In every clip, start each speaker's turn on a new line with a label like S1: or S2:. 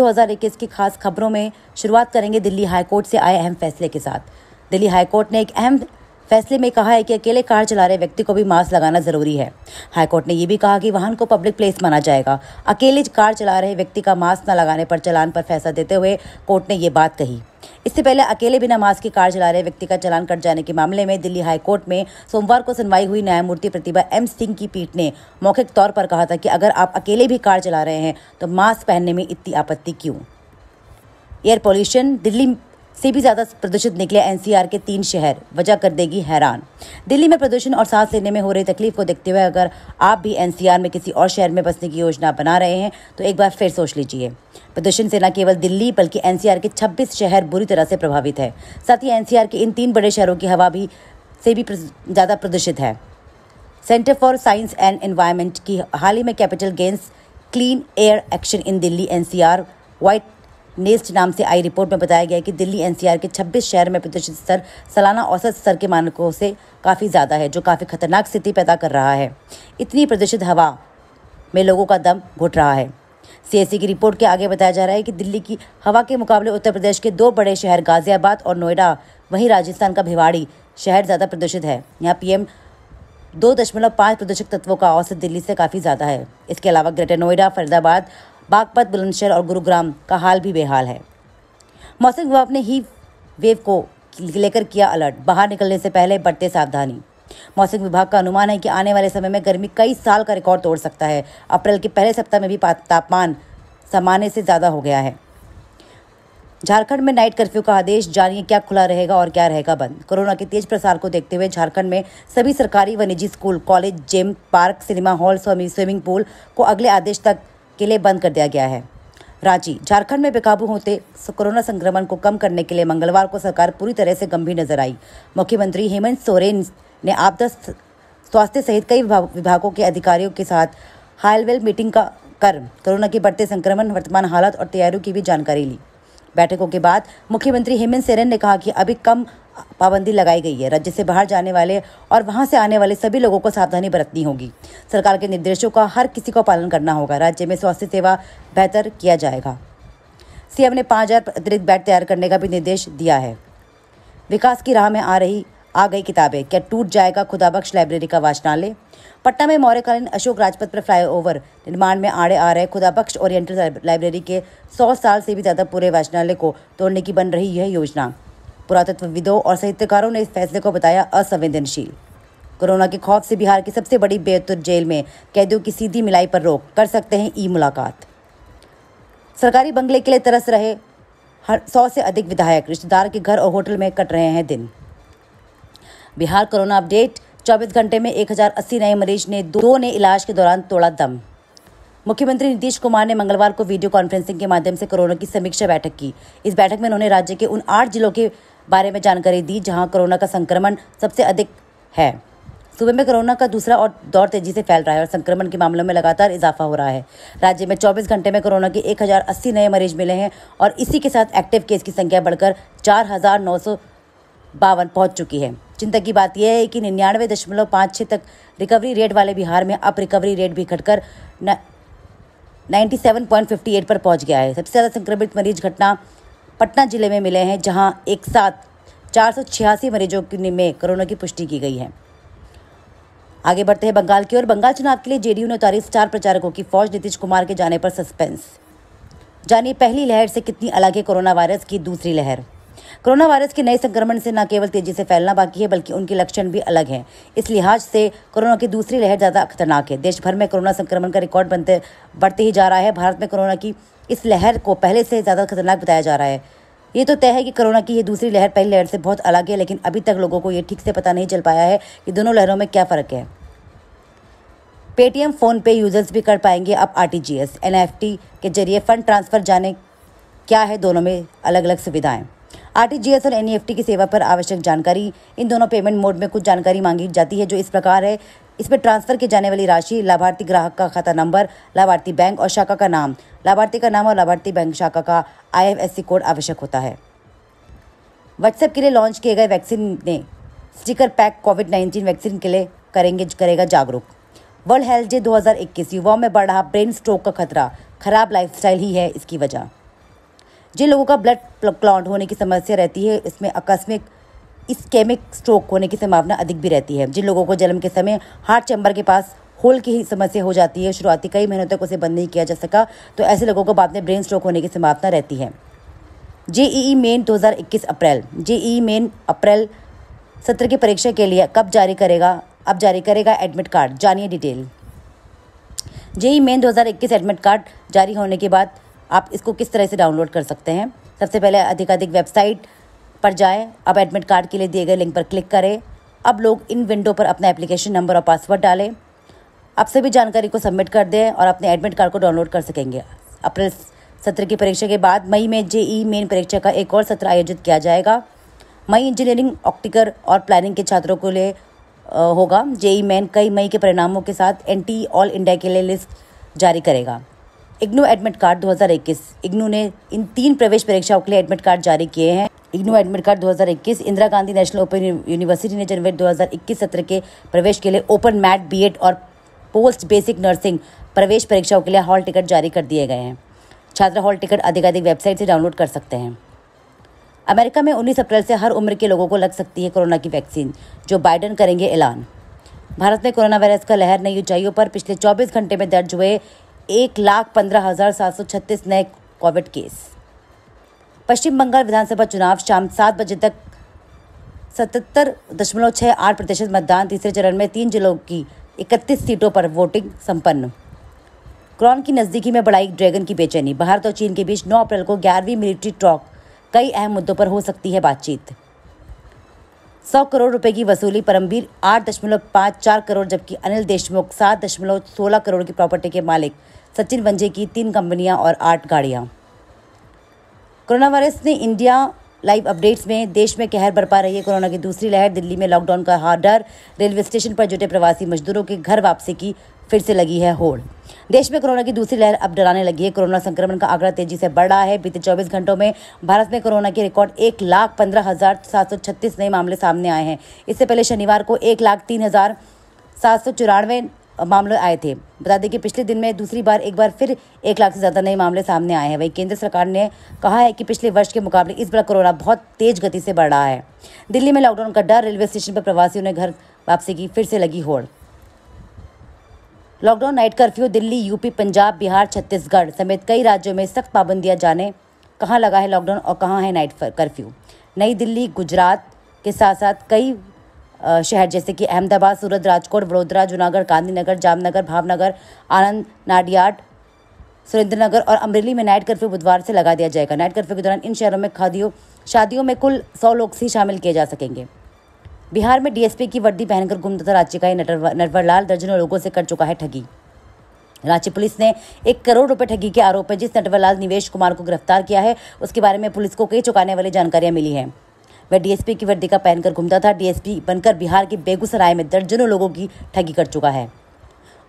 S1: 2021 की खास खबरों में शुरुआत करेंगे दिल्ली हाईकोर्ट से आए अहम फैसले के साथ दिल्ली हाईकोर्ट ने एक अहम फैसले में कहा है कि अकेले कार चला रहे व्यक्ति को भी मास्क लगाना जरूरी है हाईकोर्ट ने यह भी कहा कि वाहन को पब्लिक प्लेस माना जाएगा अकेले कार चला रहे व्यक्ति का मास्क न लगाने पर चलान पर फैसला देते हुए कोर्ट ने यह बात कही इससे पहले अकेले बिना मास्क की कार चला रहे व्यक्ति का चलान कट जाने के मामले में दिल्ली हाईकोर्ट में सोमवार को सुनवाई हुई न्यायमूर्ति प्रतिभा एम सिंह की पीठ ने मौखिक तौर पर कहा था कि अगर आप अकेले भी कार चला रहे हैं तो मास्क पहनने में इतनी आपत्ति क्यों एयर पोल्यूशन दिल्ली से भी ज़्यादा प्रदूषित निकले एनसीआर के तीन शहर वजह कर देगी हैरान दिल्ली में प्रदूषण और सांस लेने में हो रही तकलीफ को देखते हुए अगर आप भी एनसीआर में किसी और शहर में बसने की योजना बना रहे हैं तो एक बार फिर सोच लीजिए प्रदूषण से न केवल दिल्ली बल्कि एनसीआर के 26 शहर बुरी तरह से प्रभावित है साथ ही एनसीआर के इन तीन बड़े शहरों की हवा भी से भी ज़्यादा प्रदूषित है Centre for Science and Environment की हाल ही में Capital Gains Clean Air Action in Delhi NCR वाइट नेस्ट नाम से आई रिपोर्ट में बताया गया कि दिल्ली एनसीआर के 26 शहर में प्रदूषित स्तर सालाना औसत स्तर के मानकों से काफ़ी ज़्यादा है जो काफ़ी खतरनाक स्थिति पैदा कर रहा है इतनी प्रदूषित हवा में लोगों का दम घुट रहा है सीएससी की रिपोर्ट के आगे बताया जा रहा है कि दिल्ली की हवा के मुकाबले उत्तर प्रदेश के दो बड़े शहर गाजियाबाद और नोएडा वहीं राजस्थान का भिवाड़ी शहर ज़्यादा प्रदूषित है यहाँ पीएम दो दशमलव पाँच प्रदूषक तत्वों का औसत दिल्ली से काफ़ी ज़्यादा है इसके अलावा ग्रेटर नोएडा फरीदाबाद बागपत बुलंदशहर और गुरुग्राम का हाल भी बेहाल है मौसम विभाग ने ही वेव को लेकर किया अलर्ट बाहर निकलने से पहले बढ़ते सावधानी मौसम विभाग का अनुमान है कि आने वाले समय में गर्मी कई साल का रिकॉर्ड तोड़ सकता है अप्रैल के पहले सप्ताह में भी तापमान सामान्य से ज़्यादा हो गया है झारखंड में नाइट कर्फ्यू का आदेश जानिए क्या खुला रहेगा और क्या रहेगा बंद कोरोना के तेज प्रसार को देखते हुए झारखंड में सभी सरकारी व निजी school college gym park cinema hall swimming pool को अगले आदेश तक के लिए बंद कर दिया गया है रांची झारखंड में बेकाबू होते कोरोना संक्रमण को कम करने के लिए मंगलवार को सरकार पूरी तरह से गंभीर नजर आई मुख्यमंत्री हेमंत सोरेन ने आपदा स्वास्थ्य सहित कई विभागों के अधिकारियों के साथ हाईलेवल मीटिंग का कर कोरोना के बढ़ते संक्रमण वर्तमान हालात और तैयारियों की भी जानकारी ली बैठकों के बाद मुख्यमंत्री हेमंत सोरेन ने कहा कि अभी कम पाबंदी लगाई गई है राज्य से बाहर जाने वाले और वहां से आने वाले सभी लोगों को सावधानी बरतनी होगी सरकार के निर्देशों का हर किसी को पालन करना होगा राज्य में स्वास्थ्य सेवा बेहतर किया जाएगा सीएम ने पाँच हज़ार अतिरिक्त बेड तैयार करने का भी निर्देश दिया है विकास की राह में आ रही आ गई किताबें क्या टूट जाएगा खुदाबख्श लाइब्रेरी का वाचनालय पटना में मौर्यकालीन अशोक राजपथ पर फ्लाईओवर निर्माण में आड़े आ रहे खुदाबख्श ओरिएंटल लाइब्रेरी के सौ साल से भी ज़्यादा पूरे वाचनालय को तोड़ने की बन रही यह योजना पुरातत्वविदों और साहित्यकारों ने इस फैसले को बताया असंवेदनशील कोरोना के खौफ से बिहार की सबसे बड़ी बेहतर जेल में कैदियों की सीधी मिलाई पर रोक कर सकते हैं ई मुलाकात सरकारी बंगले के लिए तरस रहे हर सौ से अधिक विधायक रिश्तेदार के घर और होटल में कट रहे हैं दिन बिहार कोरोना अपडेट 24 घंटे में 1080 नए मरीज ने दो ने इलाज के दौरान तोड़ा दम मुख्यमंत्री नीतीश कुमार ने मंगलवार को वीडियो कॉन्फ्रेंसिंग के माध्यम से कोरोना की समीक्षा बैठक की इस बैठक में उन्होंने राज्य के उन आठ जिलों के बारे में जानकारी दी जहां कोरोना का संक्रमण सबसे अधिक है सूबे में कोरोना का दूसरा और दौर तेजी से फैल रहा है और संक्रमण के मामलों में लगातार इजाफा हो रहा है राज्य में 24 घंटे में कोरोना के 1080 नए मरीज मिले हैं और इसी के साथ एक्टिव केस की संख्या बढ़कर चार बावन पहुंच चुकी है चिंता की बात यह है कि निन्यानवे दशमलव पाँच छः तक रिकवरी रेट वाले बिहार में अब रिकवरी रेट भी घटकर ninety seven point fifty eight पर पहुँच गया है सबसे ज़्यादा संक्रमित मरीज घटना पटना जिले में मिले हैं जहां एक साथ चार सौ छियासी मरीजों में कोरोना की पुष्टि की गई है आगे बढ़ते हैं बंगाल की ओर बंगाल चुनाव के लिए जेडीयू ने उतारी स्टार प्रचारकों की फौज नीतीश कुमार के जाने पर सस्पेंस जानिए पहली लहर से कितनी अलग है कोरोना वायरस की दूसरी लहर कोरोना वायरस के नए संक्रमण से न केवल तेजी से फैलना बाकी है बल्कि उनके लक्षण भी अलग हैं इस लिहाज से कोरोना की दूसरी लहर ज़्यादा खतरनाक है देश भर में कोरोना संक्रमण का रिकॉर्ड बनते बढ़ते ही जा रहा है भारत में कोरोना की इस लहर को पहले से ज़्यादा खतरनाक बताया जा रहा है ये तो तय है कि कोरोना की ये दूसरी लहर पहली लहर से बहुत अलग है लेकिन अभी तक लोगों को ये ठीक से पता नहीं चल पाया है कि दोनों लहरों में क्या फ़र्क है पेटीएम फ़ोन पे यूज़र्स भी कर पाएंगे अब आर टी के जरिए फ़ंड ट्रांसफ़र जाने क्या है दोनों में अलग अलग सुविधाएं आरटीजीएस और एनईएफटी की सेवा पर आवश्यक जानकारी इन दोनों पेमेंट मोड में कुछ जानकारी मांगी जाती है जो इस प्रकार है इसमें ट्रांसफर की जाने वाली राशि लाभार्थी ग्राहक का खाता नंबर लाभार्थी बैंक और शाखा का नाम लाभार्थी का नाम और लाभार्थी बैंक शाखा का आई कोड आवश्यक होता है व्हाट्सएप के लिए लॉन्च किए गए वैक्सीन ने sticker pack Covid nineteen vaccine के लिए करेंगे करेगा जागरूक वर्ल्ड हेल्थ डे 2021 युवाओं में बढ़ रहा ब्रेन स्ट्रोक का खतरा खराब लाइफस्टाइल ही है इसकी वजह जिन लोगों का ब्लड क्लॉट होने की समस्या रहती है इसमें आकस्मिक इसकेमिक स्ट्रोक होने की संभावना अधिक भी रहती है जिन लोगों को जन्म के समय हार्ट चैम्बर के पास होल की ही समस्या हो जाती है शुरुआती कई महीनों तक उसे बंद नहीं किया जा सका तो ऐसे लोगों को बाद में ब्रेन स्ट्रोक होने की संभावना रहती है JEE Main 2021 April JEE Main April सत्र की परीक्षा के लिए कब जारी करेगा अब जारी करेगा एडमिट कार्ड जानिए detail JEE Main 2021 admit card जारी होने के बाद आप इसको किस तरह से डाउनलोड कर सकते हैं सबसे पहले अधिकाधिक वेबसाइट पर जाएं अब एडमिट कार्ड के लिए दिए गए लिंक पर क्लिक करें अब लोग इन विंडो पर अपना एप्लीकेशन नंबर और पासवर्ड डालें आप सभी जानकारी को सबमिट कर दें और अपने एडमिट कार्ड को डाउनलोड कर सकेंगे अप्रैल सत्र की परीक्षा के बाद मई में जे मेन परीक्षा का एक और सत्र आयोजित किया जाएगा मई इंजीनियरिंग ऑप्टिकल और प्लानिंग के छात्रों के लिए होगा जेई मेन कई मई के परिणामों के साथ एन ऑल इंडिया के लिए लिस्ट जारी करेगा इग्नू एडमिट कार्ड 2021 इग्नू ने इन तीन प्रवेश परीक्षाओं के लिए एडमिट कार्ड जारी किए हैं IGNOU admit card 2021 Indira Gandhi National Open University ने जनवरी 2021 सत्र के प्रवेश के लिए ओपन मैट बीएड और पोस्ट बेसिक नर्सिंग प्रवेश परीक्षाओं के लिए हॉल टिकट जारी कर दिए गए हैं छात्र हॉल टिकट अधिकाधिक वेबसाइट से डाउनलोड कर सकते हैं अमेरिका में उन्नीस अप्रैल से हर उम्र के लोगों को लग सकती है कोरोना की वैक्सीन जो बाइडन करेंगे ऐलान भारत में कोरोना वायरस का लहर नई ऊंचाइयों पर पिछले 24 घंटे में दर्ज हुए एक लाख पंद्रह हज़ार सात सौ छत्तीस नए कोविड केस पश्चिम बंगाल विधानसभा चुनाव शाम सात बजे तक सतहत्तर दशमलव छः आठ प्रतिशत मतदान तीसरे चरण में तीन जिलों की इकतीस सीटों पर वोटिंग संपन्न क्रॉन की नज़दीकी में बढ़ाई ड्रैगन की बेचैनी भारत और चीन के बीच 9 अप्रैल को ग्यारहवीं मिलिट्री टॉक कई अहम मुद्दों पर हो सकती है बातचीत सौ करोड़ रुपए की वसूली परमवीर आठ दशमलव पाँच चार करोड़ जबकि अनिल देशमुख सात दशमलव सोलह करोड़ की प्रॉपर्टी के मालिक सचिन वंजे की तीन कंपनियां और आठ गाड़ियां कोरोना वायरस ने इंडिया लाइव अपडेट्स में देश में कहर बरपा रही है कोरोना की दूसरी लहर दिल्ली में लॉकडाउन का हार डर रेलवे स्टेशन पर जुटे प्रवासी मजदूरों के घर वापसी की फिर से लगी है होड़ देश में कोरोना की दूसरी लहर अब डराने लगी है कोरोना संक्रमण का आंकड़ा तेजी से बढ़ रहा है बीते 24 घंटों में भारत में कोरोना के रिकॉर्ड एक लाख पंद्रह हजार सात सौ छत्तीस नए मामले सामने आए हैं इससे पहले शनिवार को एक लाख तीन हजार सात सौ चौरानवे मामले आए थे बता दें कि पिछले दिन में दूसरी बार एक बार फिर एक लाख से ज़्यादा नए मामले सामने आए हैं वही केंद्र सरकार ने कहा है कि पिछले वर्ष के मुकाबले इस बार कोरोना बहुत तेज गति से बढ़ रहा है दिल्ली में लॉकडाउन का डर रेलवे स्टेशन पर प्रवासियों ने घर वापसी की फिर से लगी होड़ lockdown night curfew Delhi UP Punjab Bihar Chhattisgarh समेत कई राज्यों में सख्त पाबंदियां जाने कहाँ लगा है लॉकडाउन और कहाँ है नाइट कर्फ्यू नई दिल्ली गुजरात के साथ साथ कई शहर जैसे कि अहमदाबाद सूरत राजकोट वडोदरा जूनागढ़ गांधीनगर जामनगर भावनगर आनंद नाडियाड सुरेंद्रनगर और अमरेली में नाइट कर्फ्यू बुधवार से लगा दिया जाएगा नाइट कर्फ्यू के दौरान इन शहरों में खादियों शादियों में कुल सौ लोग ही शामिल किए जा सकेंगे बिहार में डीएसपी की वर्दी पहनकर गुम तथा राज्य का नटवरलाल दर्जनों लोगों से कर चुका है ठगी रांची पुलिस ने एक करोड़ रुपए ठगी के आरोप में जिस नटवरलाल निवेश कुमार को गिरफ्तार किया है उसके बारे में पुलिस को कई चुकाने वाली जानकारियां मिली हैं वह डीएसपी की वर्दी का पहनकर घूमता था डीएसपी बनकर बिहार के बेगूसराय में दर्जनों लोगों की ठगी कर चुका है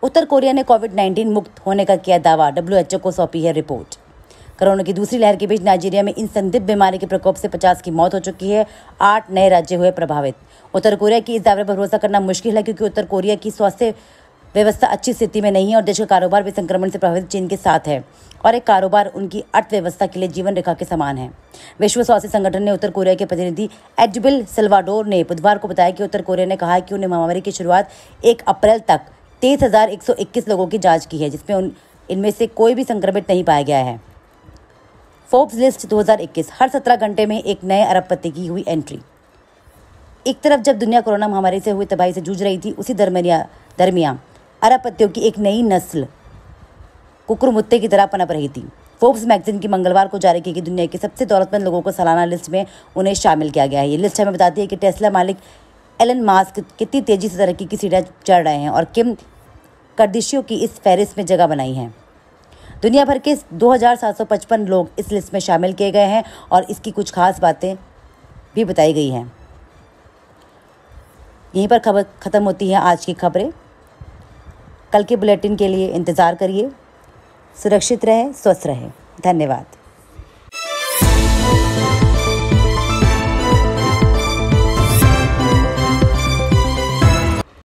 S1: उत्तर कोरिया ने कोविड 19 मुक्त होने का किया दावा डब्ल्यू को सौंपी है रिपोर्ट कोरोना की दूसरी लहर के बीच नाइजीरिया में इन संदिग्ध बीमारी के प्रकोप से पचास की मौत हो चुकी है आठ नए राज्य हुए प्रभावित उत्तर कोरिया की इस दावे पर भरोसा करना मुश्किल है क्योंकि उत्तर कोरिया की स्वास्थ्य व्यवस्था अच्छी स्थिति में नहीं है और देश का कारोबार भी संक्रमण से प्रभावित चीन के साथ है और एक कारोबार उनकी अर्थव्यवस्था के लिए जीवन रेखा के समान है विश्व स्वास्थ्य संगठन ने उत्तर कोरिया के प्रतिनिधि एडबिल सल्वाडोर ने बुधवार को बताया कि उत्तर कोरिया ने कहा है कि उन्हें महामारी की शुरुआत एक अप्रैल तक तेईस हज़ार एक सौ इक्कीस लोगों की जाँच की है जिसमें उन इनमें से कोई भी संक्रमित नहीं पाया गया है फोर्ब्स लिस्ट 2021 हर 17 घंटे में एक नए अरबपति की हुई एंट्री एक तरफ जब दुनिया कोरोना महामारी से हुई तबाही से जूझ रही थी उसी दरमिया दरमियान अरबपतियों की एक नई नस्ल कुकुर मुत्ते की तरह पनप रही थी फोर्ब्स मैगजीन की मंगलवार को जारी की गई दुनिया के सबसे दौलतमंद लोगों को सालाना लिस्ट में उन्हें शामिल किया गया है ये लिस्ट हमें बताती है कि टेस्ला मालिक एलन मास्क कितनी तेज़ी से तरक्की की सीढ़ियाँ चढ़ रहे हैं और किम कर्दिशियों की इस फहरिस्त में जगह बनाई है दुनिया भर के दो लोग इस लिस्ट में शामिल किए गए हैं और इसकी कुछ खास बातें भी बताई गई हैं यहीं पर खबर ख़त्म होती है आज की खबरें कल के बुलेटिन के लिए इंतज़ार करिए सुरक्षित रहें स्वस्थ रहें धन्यवाद